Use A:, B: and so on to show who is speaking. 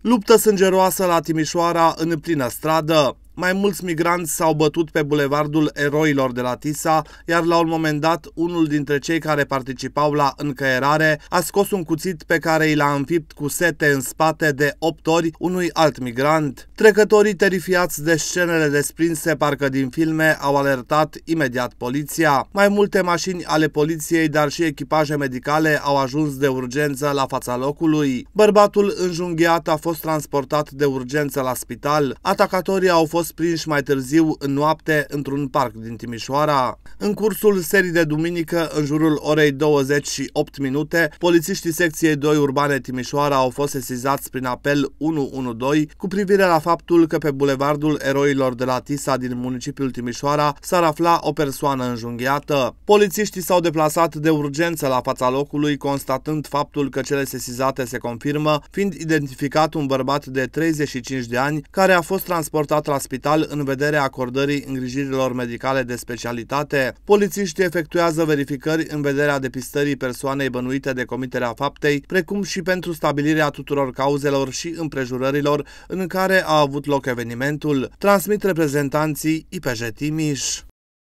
A: Luptă sângeroasă la Timișoara în plină stradă. Mai mulți migranți s-au bătut pe bulevardul eroilor de la Tisa, iar la un moment dat, unul dintre cei care participau la încăierare a scos un cuțit pe care i l-a înfipt cu sete în spate de 8 ori unui alt migrant. Trecătorii terifiați de scenele desprinse parcă din filme au alertat imediat poliția. Mai multe mașini ale poliției, dar și echipaje medicale au ajuns de urgență la fața locului. Bărbatul înjunghiat a fost transportat de urgență la spital. Atacatorii au fost fost prinși mai târziu în noapte într-un parc din Timișoara. În cursul serii de duminică, în jurul orei 28 minute, polițiștii secției 2 urbane Timișoara au fost sesizați prin apel 112 cu privire la faptul că pe bulevardul eroilor de la Tisa din municipiul Timișoara s-ar afla o persoană înjunghiată. Polițiștii s-au deplasat de urgență la fața locului, constatând faptul că cele sesizate se confirmă, fiind identificat un bărbat de 35 de ani care a fost transportat la spital în vederea acordării îngrijirilor medicale de specialitate. Polițiștii efectuează verificări în vederea depistării persoanei bănuite de comiterea faptei, precum și pentru stabilirea tuturor cauzelor și împrejurărilor în care a avut loc evenimentul, transmit reprezentanții IPJ Timiș.